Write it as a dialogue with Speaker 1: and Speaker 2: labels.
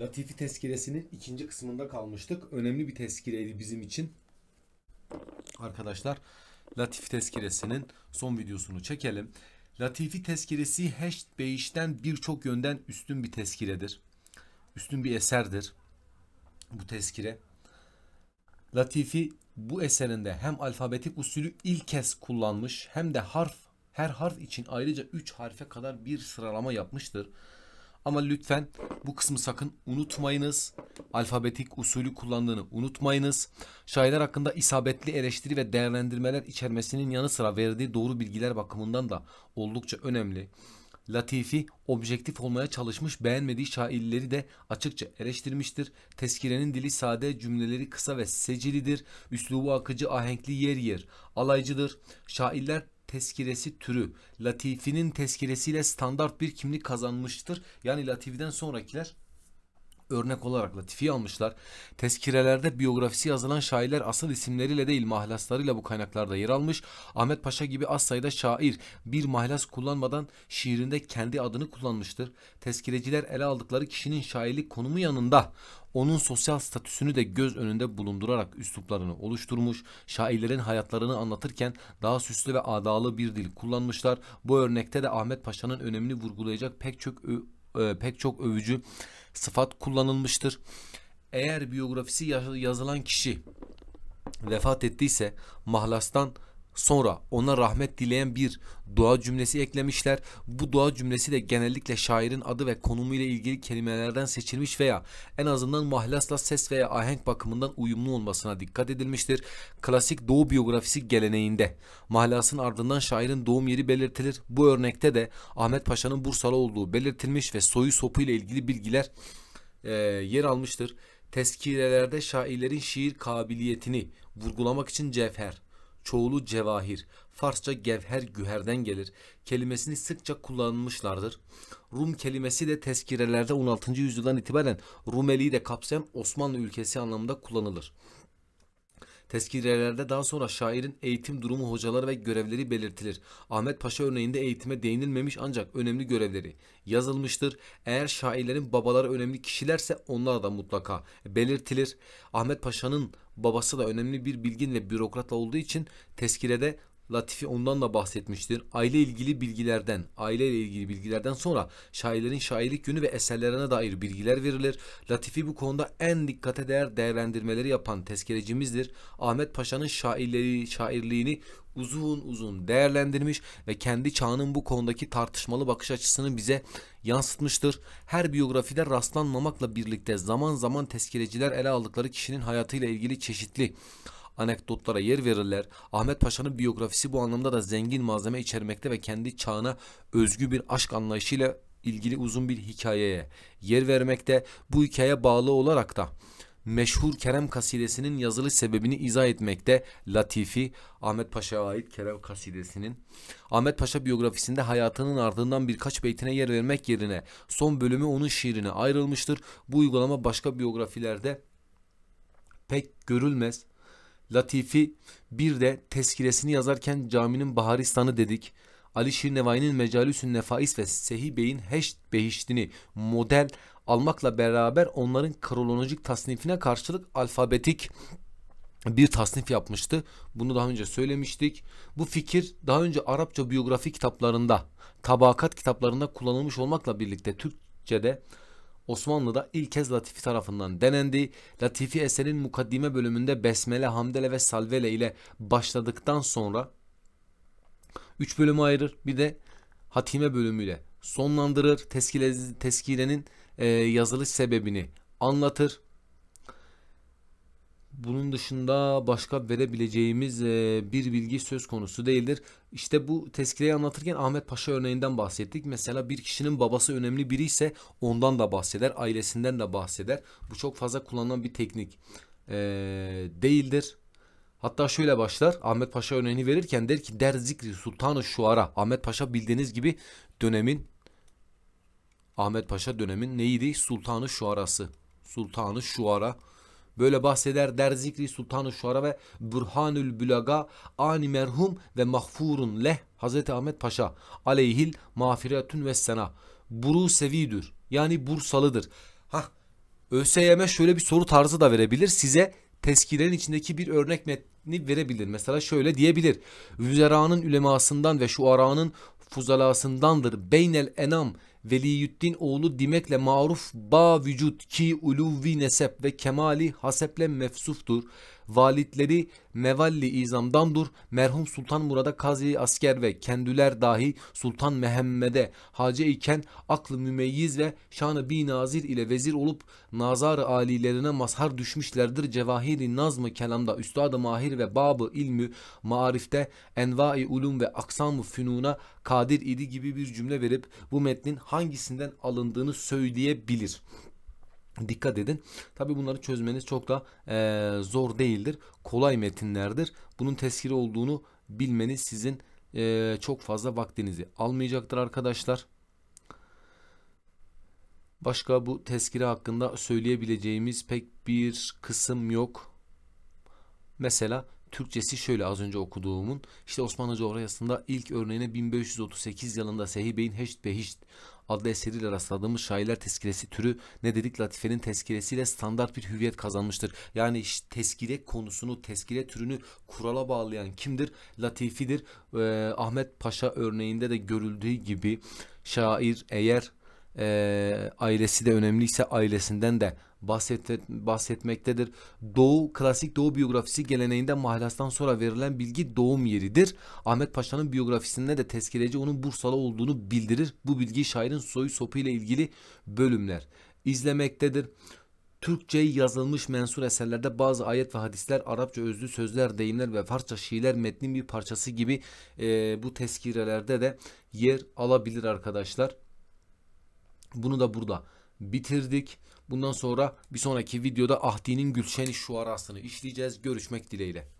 Speaker 1: Latifi tezkiresinin ikinci kısmında kalmıştık. Önemli bir tezkireydi bizim için. Arkadaşlar Latifi tezkiresinin son videosunu çekelim. Latifi tezkiresi Heşt Beyiş'ten birçok yönden üstün bir tezkiredir. Üstün bir eserdir bu tezkire. Latifi bu eserinde hem alfabetik usulü ilk kez kullanmış hem de harf her harf için ayrıca 3 harfe kadar bir sıralama yapmıştır. Ama lütfen bu kısmı sakın unutmayınız. Alfabetik usulü kullandığını unutmayınız. Şairler hakkında isabetli eleştiri ve değerlendirmeler içermesinin yanı sıra verdiği doğru bilgiler bakımından da oldukça önemli. Latifi objektif olmaya çalışmış beğenmediği şairleri de açıkça eleştirmiştir. Teskirenin dili sade cümleleri kısa ve secilidir. Üslubu akıcı ahenkli yer yer alaycıdır. Şairler tezkiresi türü Latifi'nin tezkiresiyle standart bir kimlik kazanmıştır. Yani Latifi'den sonrakiler örnek olarak Latifi'yi almışlar. Tezkirelerde biyografisi yazılan şairler asıl isimleriyle değil mahlaslarıyla bu kaynaklarda yer almış. Ahmet Paşa gibi az sayıda şair bir mahlas kullanmadan şiirinde kendi adını kullanmıştır. Tezkireciler ele aldıkları kişinin şairlik konumu yanında onun sosyal statüsünü de göz önünde bulundurarak üsluplarını oluşturmuş, şairlerin hayatlarını anlatırken daha süslü ve adalı bir dil kullanmışlar. Bu örnekte de Ahmet Paşa'nın önemini vurgulayacak pek çok e, pek çok övücü sıfat kullanılmıştır. Eğer biyografisi yazılan kişi vefat ettiyse mahlastan Sonra ona rahmet dileyen bir dua cümlesi eklemişler. Bu dua cümlesi de genellikle şairin adı ve konumu ile ilgili kelimelerden seçilmiş veya en azından mahlasla ses veya ahenk bakımından uyumlu olmasına dikkat edilmiştir. Klasik doğu biyografisi geleneğinde mahlasın ardından şairin doğum yeri belirtilir. Bu örnekte de Ahmet Paşa'nın Bursalı olduğu belirtilmiş ve soyu sopu ile ilgili bilgiler e, yer almıştır. Tezkirelerde şairlerin şiir kabiliyetini vurgulamak için cevher, çoğulu cevahir, Farsça gevher güherden gelir. Kelimesini sıkça kullanmışlardır. Rum kelimesi de tezkirelerde 16. yüzyıldan itibaren Rumeli'yi de kapsayan Osmanlı ülkesi anlamında kullanılır. Tezkirelerde daha sonra şairin eğitim durumu hocaları ve görevleri belirtilir. Ahmet Paşa örneğinde eğitime değinilmemiş ancak önemli görevleri yazılmıştır. Eğer şairlerin babaları önemli kişilerse onlar da mutlaka belirtilir. Ahmet Paşa'nın babası da önemli bir bilgin ve bürokratla olduğu için tezkirede Latifi ondan da bahsetmiştir. Aile ilgili bilgilerden, aile ile ilgili bilgilerden sonra şairlerin şairlik günü ve eserlerine dair bilgiler verilir. Latifi bu konuda en dikkate değer değerlendirmeleri yapan tezkerecimizdir. Ahmet Paşa'nın şairleri, şairliğini uzun uzun değerlendirmiş ve kendi çağının bu konudaki tartışmalı bakış açısını bize yansıtmıştır. Her biyografide rastlanmamakla birlikte zaman zaman tezkereciler ele aldıkları kişinin hayatıyla ilgili çeşitli anekdotlara yer verirler. Ahmet Paşa'nın biyografisi bu anlamda da zengin malzeme içermekte ve kendi çağına özgü bir aşk anlayışıyla ilgili uzun bir hikayeye yer vermekte. Bu hikaye bağlı olarak da meşhur Kerem kasidesinin yazılı sebebini izah etmekte Latifi Ahmet Paşa'ya ait Kerem kasidesinin. Ahmet Paşa biyografisinde hayatının ardından birkaç beytine yer vermek yerine son bölümü onun şiirine ayrılmıştır. Bu uygulama başka biyografilerde pek görülmez. Latifi bir de tezkiresini yazarken caminin Baharistan'ı dedik. Ali Şirnevai'nin Mecalüsün Nefais ve Sehi Bey'in Heşt Behiştini model almakla beraber onların kronolojik tasnifine karşılık alfabetik bir tasnif yapmıştı. Bunu daha önce söylemiştik. Bu fikir daha önce Arapça biyografi kitaplarında, tabakat kitaplarında kullanılmış olmakla birlikte Türkçe'de Osmanlı'da ilk kez Latifi tarafından denendi. Latifi eserin mukaddime bölümünde besmele, hamdele ve salvele ile başladıktan sonra 3 bölümü ayırır. Bir de hatime bölümüyle sonlandırır. Teskile, teskilenin e, yazılış sebebini anlatır. Bunun dışında başka verebileceğimiz e, bir bilgi söz konusu değildir. İşte bu tezkireyi anlatırken Ahmet Paşa örneğinden bahsettik. Mesela bir kişinin babası önemli biri ise ondan da bahseder, ailesinden de bahseder. Bu çok fazla kullanılan bir teknik e, değildir. Hatta şöyle başlar Ahmet Paşa örneğini verirken der ki der zikri sultanı ara. Ahmet Paşa bildiğiniz gibi dönemin Ahmet Paşa dönemin neydi? Sultanı şuarası. Sultanı ara. Böyle bahseder der zikri Sultanı Şuara ve Burhanül Bülaga ani merhum ve mahfurun leh Hazreti Ahmet Paşa aleyhil mağfiretün ve sena. Buru sevidür yani Bursalıdır. Hah ÖSYM şöyle bir soru tarzı da verebilir. Size teskilerin içindeki bir örnek metni verebilir. Mesela şöyle diyebilir. Vüzeranın ülemasından ve şuaranın fuzalasındandır. Beynel enam Veliyüddin oğlu Dimek'le maruf ba vücut ki uluvi nesep ve kemali haseple mefsuftur. Validleri mevalli izamdandur. Merhum Sultan Murad'a kazi asker ve kendüler dahi Sultan Mehmede hace iken aklı mümeyyiz ve şanı bir nazir ile vezir olup nazar alilerine mazhar düşmüşlerdir. Cevahiri nazmı kelamda üstadı mahir ve babı ilmi marifte envai ulum ve aksamı fünuna kadir idi gibi bir cümle verip bu metnin hangisinden alındığını söyleyebilir. Dikkat edin. Tabi bunları çözmeniz çok da e, zor değildir. Kolay metinlerdir. Bunun tezkiri olduğunu bilmeniz sizin e, çok fazla vaktinizi almayacaktır arkadaşlar. Başka bu tezkiri hakkında söyleyebileceğimiz pek bir kısım yok. Mesela Türkçesi şöyle az önce okuduğumun. işte Osmanlı coğrafyasında ilk örneğine 1538 yılında Sehi Bey'in Heşt Behişt adlı eseriyle rastladığımız şairler tezkiresi türü ne dedik Latife'nin tezkiresiyle standart bir hüviyet kazanmıştır. Yani işte tezkire konusunu, tezkire türünü kurala bağlayan kimdir? Latifi'dir. Ee, Ahmet Paşa örneğinde de görüldüğü gibi şair eğer e, ailesi de önemliyse ailesinden de bahset, bahsetmektedir. Doğu, klasik Doğu biyografisi geleneğinde mahlastan sonra verilen bilgi doğum yeridir. Ahmet Paşa'nın biyografisinde de tezkereci onun Bursalı olduğunu bildirir. Bu bilgi şairin soyu sopu ile ilgili bölümler izlemektedir. Türkçe yazılmış mensur eserlerde bazı ayet ve hadisler, Arapça özlü sözler, deyimler ve Farsça şiirler metnin bir parçası gibi e, bu tezkirelerde de yer alabilir arkadaşlar. Bunu da burada bitirdik. Bundan sonra bir sonraki videoda Ahdi'nin Gülşen-i Şuarasını işleyeceğiz. Görüşmek dileğiyle.